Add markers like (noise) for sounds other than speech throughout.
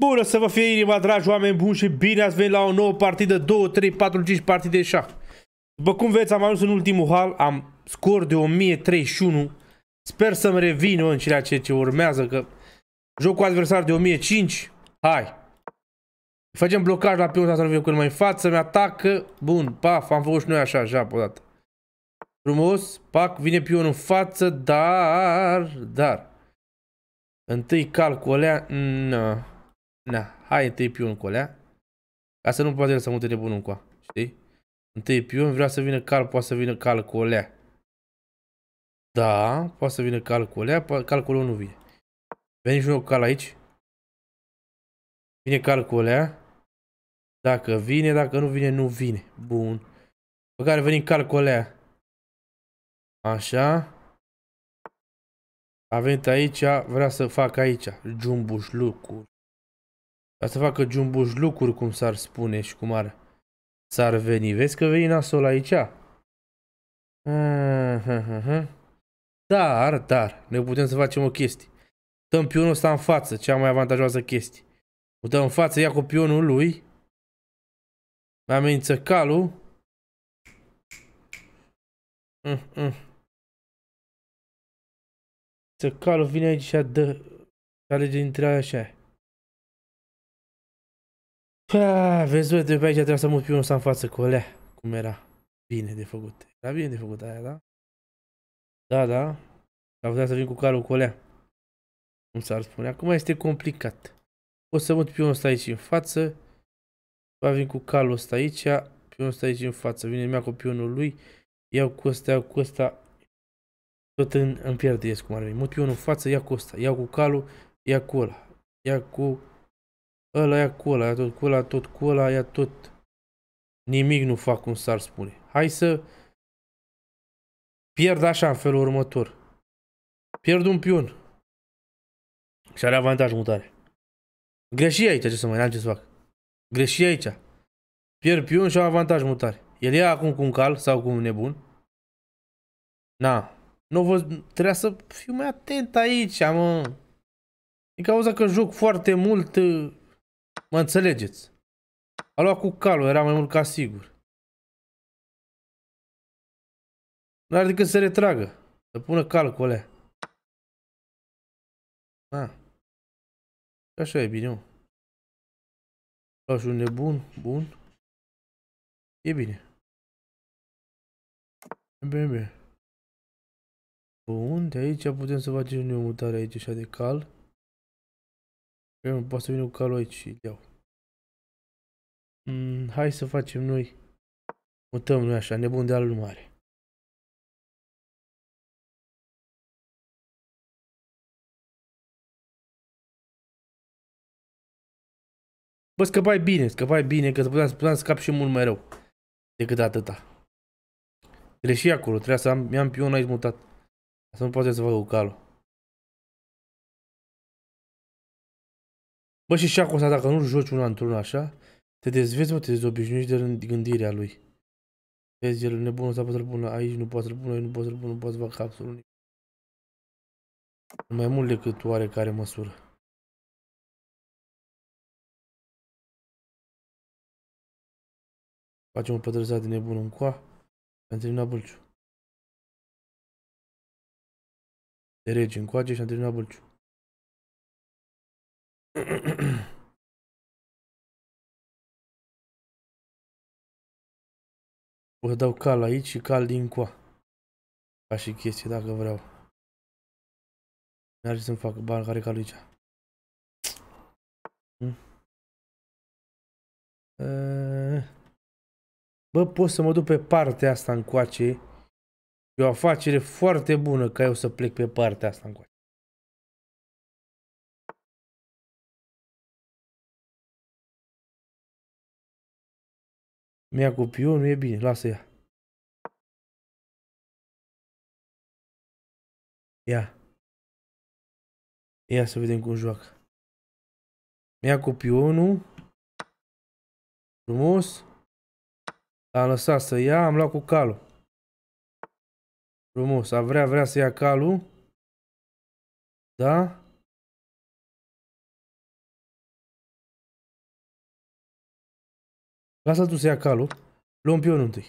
Bună să vă fie inima, dragi oameni buni și bine ați venit la o nouă partidă, 2, 3, 4, 5 partide șah. După cum veți, am ajuns în ultimul hal, am scor de 1031. Sper să-mi revin în ceea ce, ce urmează, că joc cu adversar de 1005. Hai! Facem blocaj la pion să nu vin cu mai în față, mi atacă. Bun, paf, am făcut și noi așa, o odată. Frumos, pac, vine pion în față, dar, dar. Întâi calculea, na. Na, hai întâi pion cu alea. Ca să nu poate el să mute nebunul încoa, știi? Întâi pion, vrea să vină cal, poate să vină cal cu alea. Da, poate să vină cal cu alea, cal cu nu vine. Vine și un cal aici. Vine cal cu alea. Dacă vine, dacă nu vine, nu vine. Bun. Pe care venim cal cu alea. Așa. A venit aici, vrea să fac aici. Jumbuș lucruri. Ca să facă jumbuș lucruri, cum s-ar spune și cum ar, s-ar veni. Vezi că veni nasol aici? Dar, dar, ne putem să facem o chestie. Dăm pionul ăsta în față, cea mai avantajoasă chestie. O dăm în față, ia cu pionul lui. Amenință calul. Mm -mm. Să calul vine aici și dă... Alege dintre aia și aia. Ha, păi, vezi, de pe aici trebuie să mut pionul să în față cu alea. Cum era? Bine de făcut. Era bine de făcut aia, da? Da, da. Am putea să vin cu calul cu alea. Cum s-ar spune. Acum este complicat. O să mut pionul ăsta aici în față. Va vin cu calul ăsta aici. Pionul ăsta aici în față. Vine mea cu pionul lui. Iau cu ăsta, iau cu ăsta. Tot în, în pierdere, cum ar veni. Mut pionul în față, ia cu ăsta. Iau cu calul, ia cu ăla. Ia cu Ăla ia cu ăla, ia tot cu ăla, tot cu ăla, ia tot. Nimic nu fac cum s-ar spune. Hai să pierd așa în felul următor. Pierd un pion. Și are avantaj mutare. Greșii aici, ce să mai n-am ce să fac. Greșii aici. Pierd pion și au avantaj mutare. El ia acum cu un cal sau cu un nebun. Na, nu vă... Trebuia să fiu mai atent aici, mă. Din cauza că joc foarte mult, Mă înțelegeți? A luat cu calul, era mai mult ca sigur. N-ar decât să retragă, să pună cu alea. Ah. Așa e bine, mă. un nebun, bun. E bine. Bine, bine. Bun, de aici putem să facem o mutare aici așa de cal. Eu pot să vin cu calul aici și iau. Mm, hai să facem noi. Mutăm noi așa, nebun de alul mare. Bă, scăpai bine, scăpai bine, că puteam, puteam scap și mult mai rău decât atâta. Greși acolo, trebuia să am, mi-am pion aici mutat. Asta nu poate să fac cu calul. Bă, și șacul ăsta, dacă nu-l joci una într-una așa, te dezvezi, mă, te dezobișnuiești de gândirea lui. Vezi, el nebun ăsta poate să-l pună aici, nu poate să-l pună aici, nu poate să-l pună, nu poate să facă absolut nimic. Mai mult decât oarecare măsură. Facem o pătrăsat de nebun în coa, am terminat bâlciu. De regi încoace și am terminat bâlciu. Vă dau cal aici și cal din coa. Ca și chestie dacă vreau. fi să-mi fac bani care cal aici. Hmm? Eh. Bă, pot să mă duc pe partea asta încoace. E o afacere foarte bună ca eu să plec pe partea asta încoace. Mi-a cu oh, nu e bine, lasă ea. Ia. Ia să vedem cum joacă. Mi-a cu oh, nu. Frumos. L-am lăsat să ia, am luat cu calul. Frumos, a vrea, vrea să ia calul. Da? Lasă-l tu să ia calul. Luăm pionul întâi.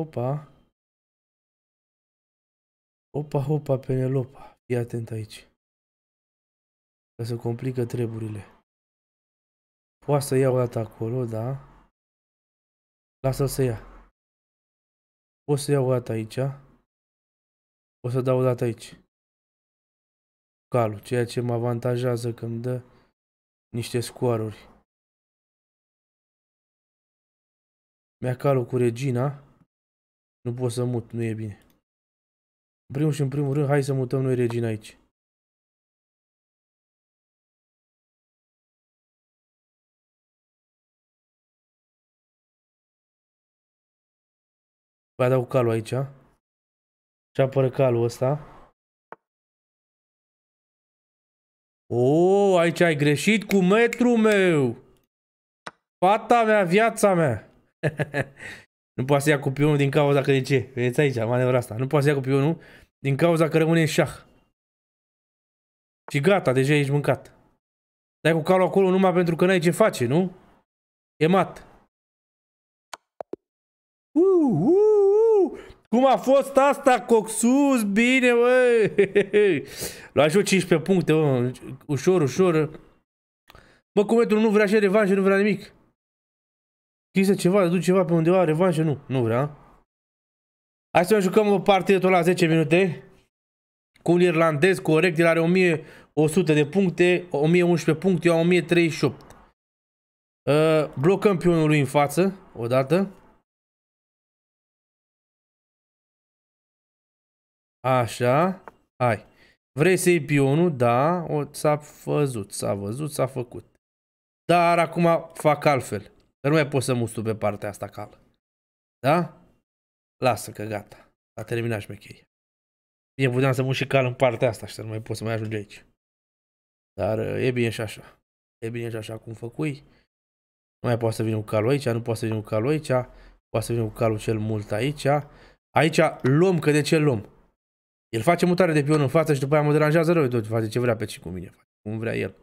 Opa. Opa, opa, Penelopa. Fii atent aici. Ca să complică treburile. Poate să iau o dată acolo, da? Lasă-l să ia. O să iau o dată aici. O să dau o dată aici. Calul, ceea ce mă avantajează când dă niște scoaruri. Mi-a calul cu regina. Nu pot să mut, nu e bine. În primul și în primul rând, hai să mutăm noi regina aici. Păi adaug calul aici, a? Ce apără calul ăsta? O, oh, aici ai greșit cu metru meu! Fata mea, viața mea! (laughs) nu poate să ia cu pionul din cauza că de ce? Vedeți aici, manevra asta. Nu poate să ia cu pionul din cauza că rămâne în șah. Și gata, deja ești mâncat. Dai cu calul acolo numai pentru că n-ai ce face, nu? E mat. Uh, uh. Cum a fost asta, Coxus? Bine, băi! (laughs) Luați eu 15 puncte, bă. Ușor, ușor. Bă, Cometul nu vrea și revanșe, nu vrea nimic. Chise ceva, duc ceva pe undeva, revanșe, nu. Nu vrea. Hai să jucăm o partidă tot la 10 minute. Cu un irlandez corect, el are 1100 de puncte, 1011 puncte, eu am 1038. Uh, blocăm pionul lui în față, odată. Așa. Hai. Vrei să iei pionul? Da. s-a văzut, s-a văzut, s-a făcut. Dar acum fac altfel. Că nu mai pot să mustu pe partea asta cală. Da? Lasă că gata. A terminat șmecheria. Bine, puteam să mut și cal în partea asta și să nu mai pot să mai ajung aici. Dar uh, e bine și așa. E bine și așa cum făcui. Nu mai poate să vină cu calul aici, nu poate să vină cu calul aici, poate să vină cu calul cel mult aici. Aici luăm, că de ce luăm? El face mutare de pion în față și după aia mă deranjează rău tot. Face ce vrea pe și cu mine. Face cum vrea el.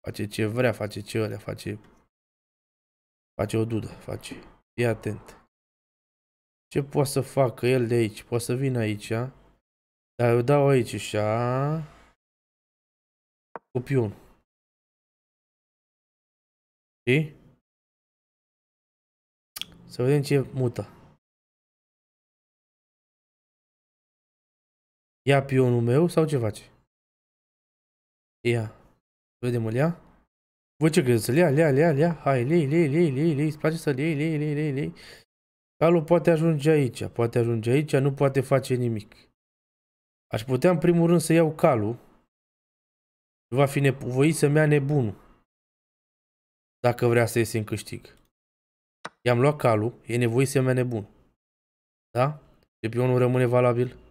Face ce vrea, face ce vrea? face... Face o dudă, face... Fii atent. Ce poate să facă el de aici? Poate să vină aici, a? Dar eu dau aici, așa... Cu pion. Și? Să vedem ce mută. Ia pionul meu sau ce face? Ia. Vedem, îl ia? Voi ce crezi să ia, ia, ia, ia. Hai, lei, lei, lei, lei, lei. Îți place să lei, lei, lei, lei, lei. Calul poate ajunge aici, poate ajunge aici, nu poate face nimic. Aș putea în primul rând să iau calul. Va fi nevoit să-mi ia nebunul. Dacă vrea să iese în câștig. I-am luat calul, e nevoie să-mi ia nebunul. Da? pionul rămâne valabil.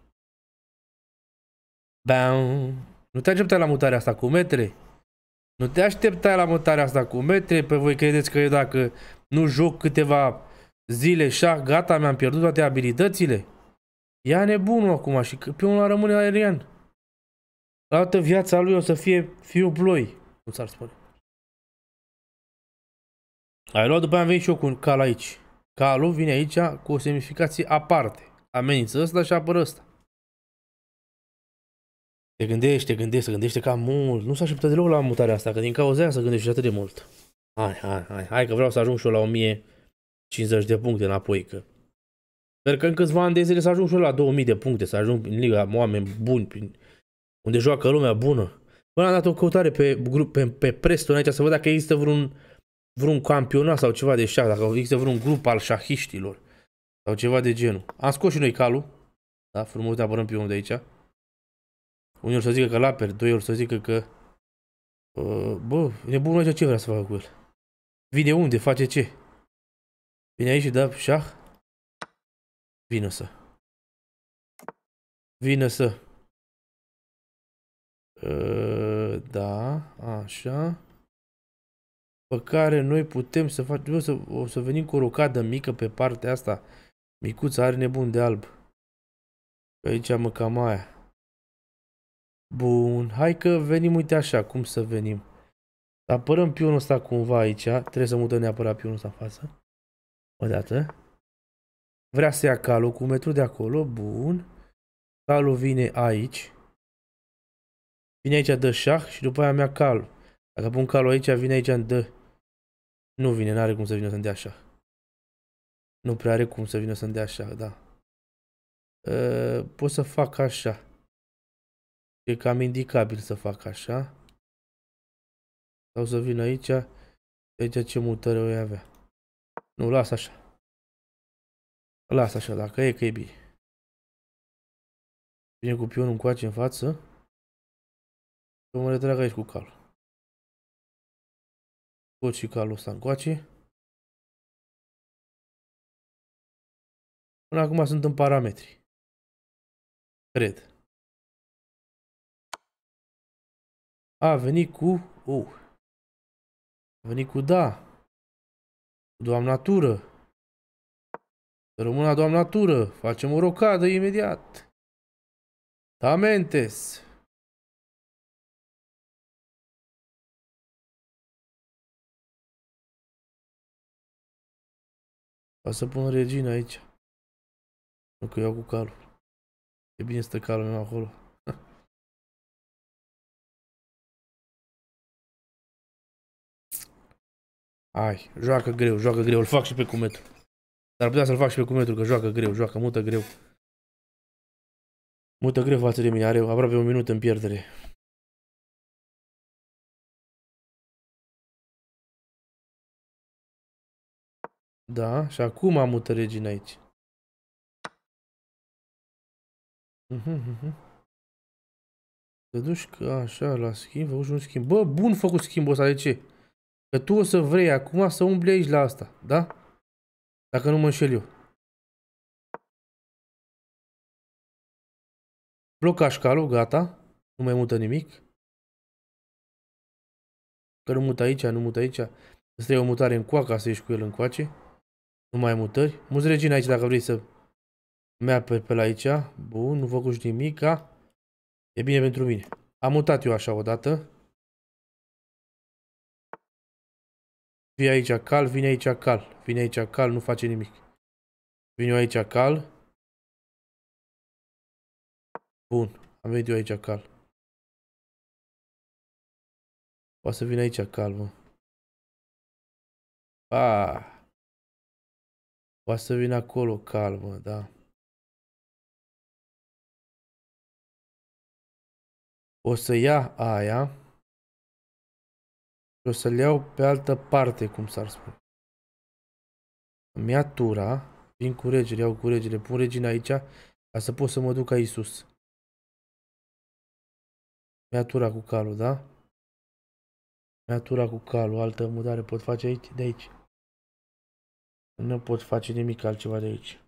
Bam. Nu te așteptai la mutarea asta cu metre? Nu te așteptai la mutarea asta cu metre? Pe voi credeți că eu dacă nu joc câteva zile și gata, mi-am pierdut toate abilitățile? Ia nebunul acum și campionul la rămâne aerian. La toată viața lui o să fie fiu ploi. cum s-ar spune. Ai luat după aia am venit și eu cu un cal aici. Calul vine aici cu o semnificație aparte. Amenință ăsta și apără ăsta. Te gândești te gândești te gândești cam mult. Nu s-a așteptat deloc la mutarea asta, că din cauza aia să gândești atât de mult. Hai, hai, hai, hai că vreau să ajung și eu la 1050 de puncte înapoi, că... Sper că în câțiva ani de zile să ajung și eu la 2000 de puncte, să ajung în liga oameni buni, prin... unde joacă lumea bună. Până am dat o căutare pe, grup, pe, pe Preston aici să văd dacă există vreun, vreun campionat sau ceva de șah, dacă există vreun grup al șahiștilor sau ceva de genul. Am scos și noi calul, da, frumos de apărăm pe unul de aici. Unii ori să zică că Laper, doi ori să zică că... Uh, bă, nebunul aici ce vrea să facă cu el? Vine unde? Face ce? Vine aici și da șah? Vină să. Vină să. Uh, da, așa. Pe care noi putem să facem... O să, o să venim cu o rocadă mică pe partea asta. Micuța are nebun de alb. Aici am cam aia. Bun, hai că venim, uite așa, cum să venim. Apărăm pionul ăsta cumva aici, trebuie să mutăm neapărat pionul ăsta în față. O dată. Vrea să ia calul cu metru de acolo, bun. Calul vine aici. Vine aici, dă șah și după aia mea calul. Dacă pun calul aici, vine aici, dă... Nu vine, n-are cum să vină să-mi dea șah. Nu prea are cum să vină să-mi dea șah, da. Uh, pot să fac așa. E cam indicabil să fac așa. Sau să vin aici. Aici ce mutare o avea. Nu, las așa. Las așa, dacă e că e bine. Vine cu pionul încoace în față. Și mă retrag aici cu calul. Scot și calul ăsta încoace. Până acum sunt în parametri. Cred. A venit cu... Uh, a venit cu da. doamna Tură. Rămâna doamna Tură. Facem o rocadă imediat. Tamentes. Da, o să pun regina aici. Nu că iau cu calul. E bine stă calul meu acolo. Ai, joacă greu, joacă greu, îl fac și pe cumetru. Dar putea să-l fac și pe cumetru, că joacă greu, joacă mută greu. Mută greu față de mine, are aproape un minut în pierdere. Da, și acum am mută regina aici. Mhm, mhm. Te duci că așa la schimb, făcut un schimb. Bă, bun făcut schimbul ăsta, de ce? Că tu o să vrei acum să umbli aici la asta, da? Dacă nu mă înșel eu. Blocaș calul, gata. Nu mai mută nimic. Că nu mută aici, nu mută aici. Îți trebuie o mutare în coaca să ieși cu el în coace. Nu mai mutări. Muți regina aici dacă vrei să mea pe, pe la aici. Bun, nu făcuși nimic, ca. E bine pentru mine. Am mutat eu așa odată. vine aici cal, vine aici cal. Vine aici cal, nu face nimic. Vine eu aici cal. Bun, am venit eu aici cal. Poate să vin aici cal, mă. Ah. Poate să vin acolo cal, mă, da. O să ia aia. Și o să-l iau pe altă parte, cum s-ar spune. Îmi ia tura, vin cu regele, iau cu regele, pun regina aici, ca să pot să mă duc aici sus. Îmi ia tura cu calul, da? Îmi ia tura cu calul, altă mudare pot face aici, de aici. Nu pot face nimic altceva de aici.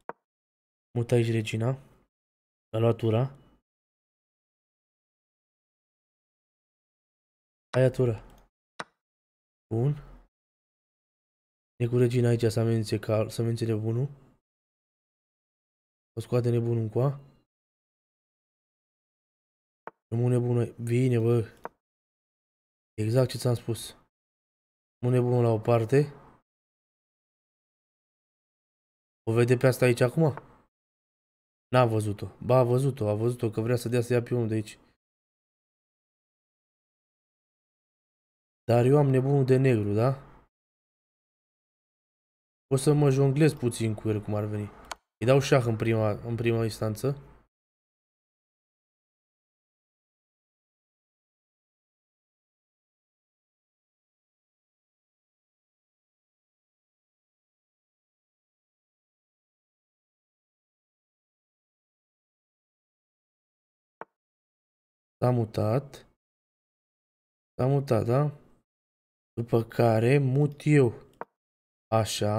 Mut aici regina. A luat tura. Aia tura. Bun. E cu regina aici să amenințe, cal, să amenințe nebunul. O scoate nebunul încoa. Rămâne bună. Vine, bă. Exact ce ți-am spus. Rămâne nebunul la o parte. O vede pe asta aici acum? N-a văzut-o. Ba, a văzut-o. A văzut-o că vrea să dea să ia unul de aici. Dar eu am nebunul de negru, da? O să mă jonglez puțin cu el cum ar veni. Îi dau șah în prima, în prima instanță. S-a mutat. S-a mutat, da? După care mut eu. Așa.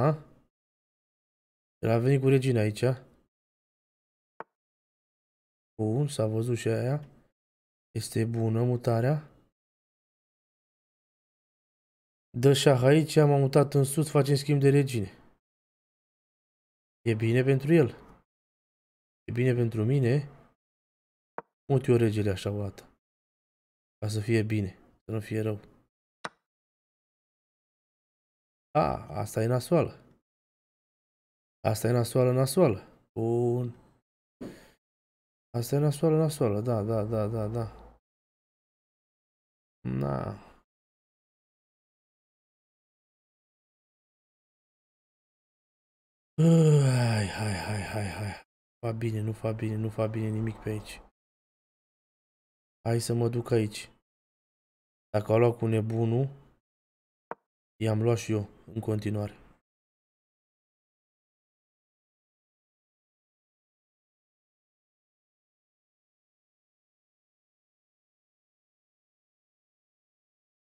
A venit cu regina aici. Bun, s-a văzut și aia. Este bună mutarea. Dă șah aici, m-am mutat în sus, facem schimb de regine. E bine pentru el. E bine pentru mine. Mut eu regele așa o dată. Ca să fie bine, să nu fie rău. A, ah, asta e nasoală. Asta e nasoală, nasoală. Bun. Asta e nasoală, nasoală. Da, da, da, da, da. Na. Hai, hai, hai, hai, hai. Fa bine, nu fa bine, nu fa bine nimic pe aici. Hai să mă duc aici. Dacă au luat cu nebunul... I-am luat și eu în continuare.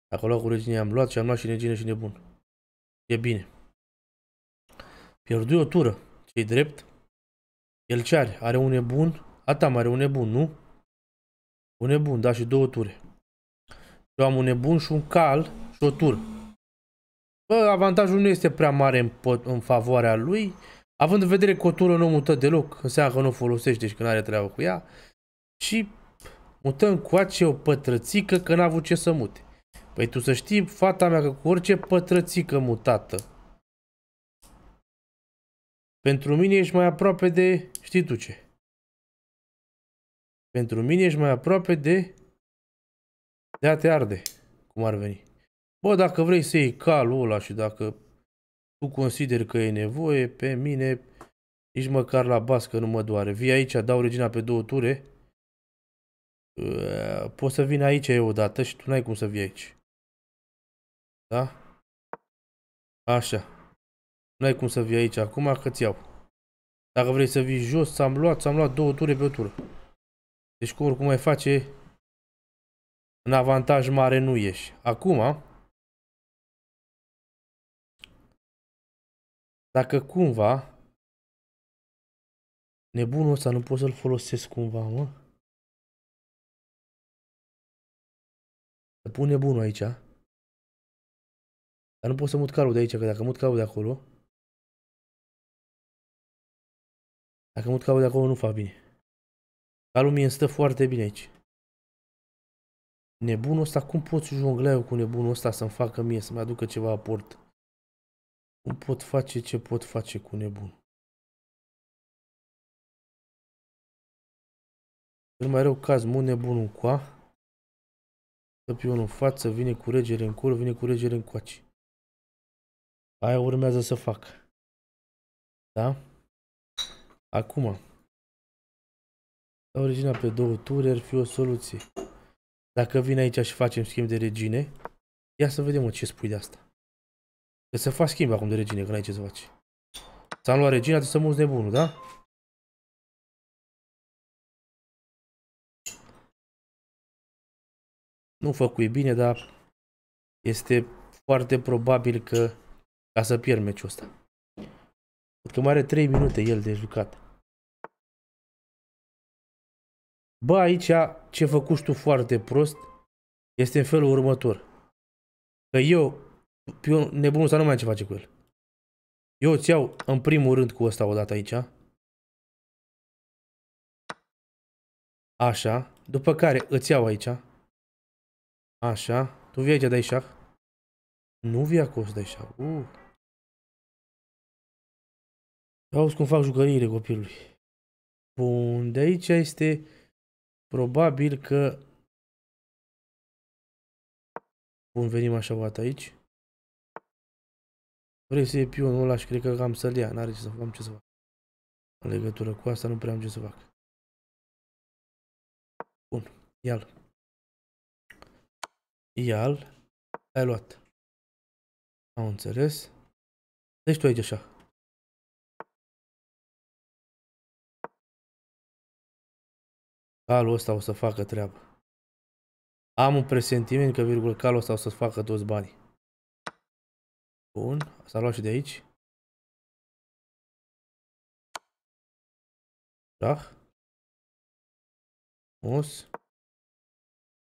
Acolo cu regine am luat și am luat și regine și nebun. E bine. Pierdui o tură. ce drept. El ce are? Are un nebun? Atam are un nebun, nu? Un nebun, da, și două ture. Eu am un nebun și un cal și o tură. Bă, avantajul nu este prea mare în, în favoarea lui, având în vedere că o tură nu mută deloc, înseamnă că nu o folosești, deci că nu are treabă cu ea. Și mutăm cu acea o pătrățică că n-a avut ce să mute. Păi tu să știi, fata mea, că cu orice pătrățică mutată, pentru mine ești mai aproape de știi tu ce. Pentru mine ești mai aproape de de a te arde, cum ar veni. Bă, dacă vrei să iei calul ăla și dacă tu consideri că e nevoie, pe mine nici măcar la bască nu mă doare. Vii aici, dau regina pe două ture, ă, poți să vin aici eu odată și tu n-ai cum să vii aici. Da? Așa. N-ai cum să vii aici acum că-ți iau. Dacă vrei să vii jos, ți-am luat, ți-am luat două ture pe o tură. Deci cum oricum mai face, în avantaj mare nu ieși. Acum, Dacă cumva... Nebunul ăsta nu pot să-l folosesc cumva, mă? Să pun nebunul aici. Dar nu pot să mut calul de aici, că dacă mut calul de acolo... Dacă mut calul de acolo nu fac bine. Calul mie stă foarte bine aici. Nebunul ăsta, cum pot jonglea eu cu nebunul ăsta să-mi facă mie, să-mi aducă ceva aport? Nu pot face ce pot face cu nebun. Cel mai rău caz, mu nebunul coa. pe unul în față, vine cu regere în cură, vine cu regere în coace. Aia urmează să fac. Da? Acum. La regina pe două ture, ar fi o soluție. Dacă vin aici și facem schimb de regine, ia să vedem ce spui de asta. Trebuie să faci schimb acum de regine, că n-ai ce să faci. S-a luat regina, trebuie să muți nebunul, da? Nu făcui bine, dar este foarte probabil că ca să pierd meciul ăsta. Pentru că mai are 3 minute el de jucat. Bă, aici ce făcuși tu foarte prost este în felul următor. Că eu eu, nebunul ăsta nu mai ce face cu el. Eu îți iau în primul rând cu ăsta odată aici. Așa. După care îți iau aici. Așa. Tu vii aici, dai șah. Nu vii acolo să dai șah. Uh. Auzi cum fac jucăriile copilului. Bun, de aici este probabil că... Bun, venim așa o dată aici. Vrei să iei pionul ăla și cred că am să-l ia. N-are ce să fac, am ce să fac. În legătură cu asta nu prea am ce să fac. Bun, ia-l. Ia-l. ai luat. Am înțeles. Deci tu aici așa. Calul ăsta o să facă treabă. Am un presentiment că, virgulă, calul ăsta o să facă toți banii. Bun, s-a luat și de aici. Da. Mus.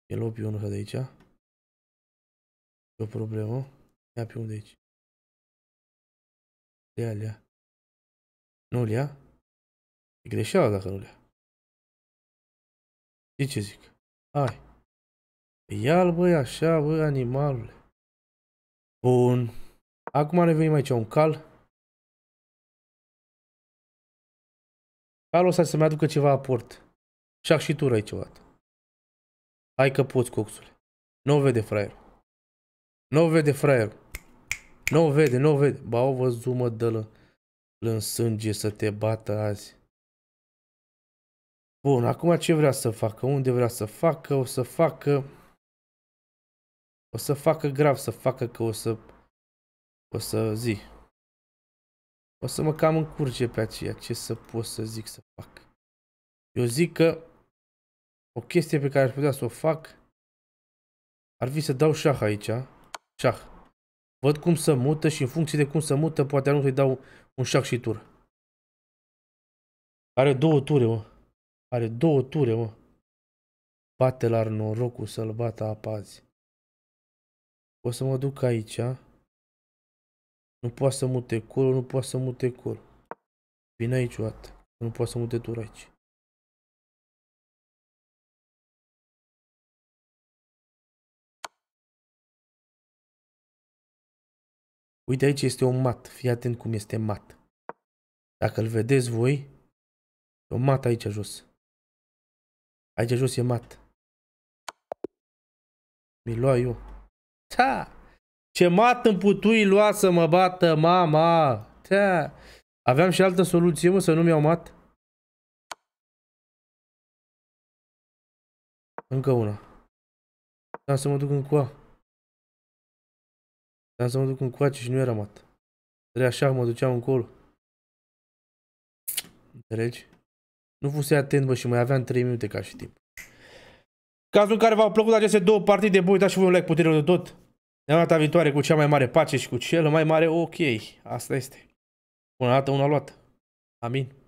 E lua unul de aici. E o problemă. Ia pionul de aici. Ia, ia. nu ia? E greșeală dacă nu ia. Știi ce zic? Hai. Ia-l, băi, așa, băi, animalule. Bun. Acum revenim aici un cal. Calul ăsta să-mi aducă ceva aport. Șac și tură aici ceva. Hai că poți, coxule. Nu vede fraier. Nu vede fraier. Nu vede, nu vede. Ba, o văzut, mă, dă în sânge să te bată azi. Bun, acum ce vrea să facă? Unde vrea să facă? O să facă... O să facă grav, să facă că o să o să zi. O să mă cam încurge pe aceea. Ce să pot să zic să fac? Eu zic că o chestie pe care aș putea să o fac ar fi să dau șah aici. Șah. Văd cum să mută și în funcție de cum să mută, poate nu să-i dau un șah și tur. Are două ture, mă. Are două ture, mă. Bate la norocul să-l bată apazi. O să mă duc aici. Nu poate să mute colo, nu poate să mute colo. Vine aici o dată. Nu poate să mute tur aici. Uite aici este un mat. Fii atent cum este mat. Dacă îl vedeți voi, e un mat aici jos. Aici jos e mat. Mi-l lua eu. Ta! Ce mat în putui lua să mă bată, mama! Tea. Aveam și altă soluție, mă, să nu-mi iau mat. Încă una. Da, să mă duc în coa. Da, să mă duc în coace și nu era mat. Trebuie așa, mă duceam încolo. Înțelegi? Nu fusei atent, bă, și mai aveam 3 minute ca și timp. Cazul în care v-au plăcut aceste două partide, bă, uitați și voi un like putere de tot. Ne-am data viitoare cu cea mai mare pace și cu cel mai mare ok. Asta este. Până dată una luată. Amin.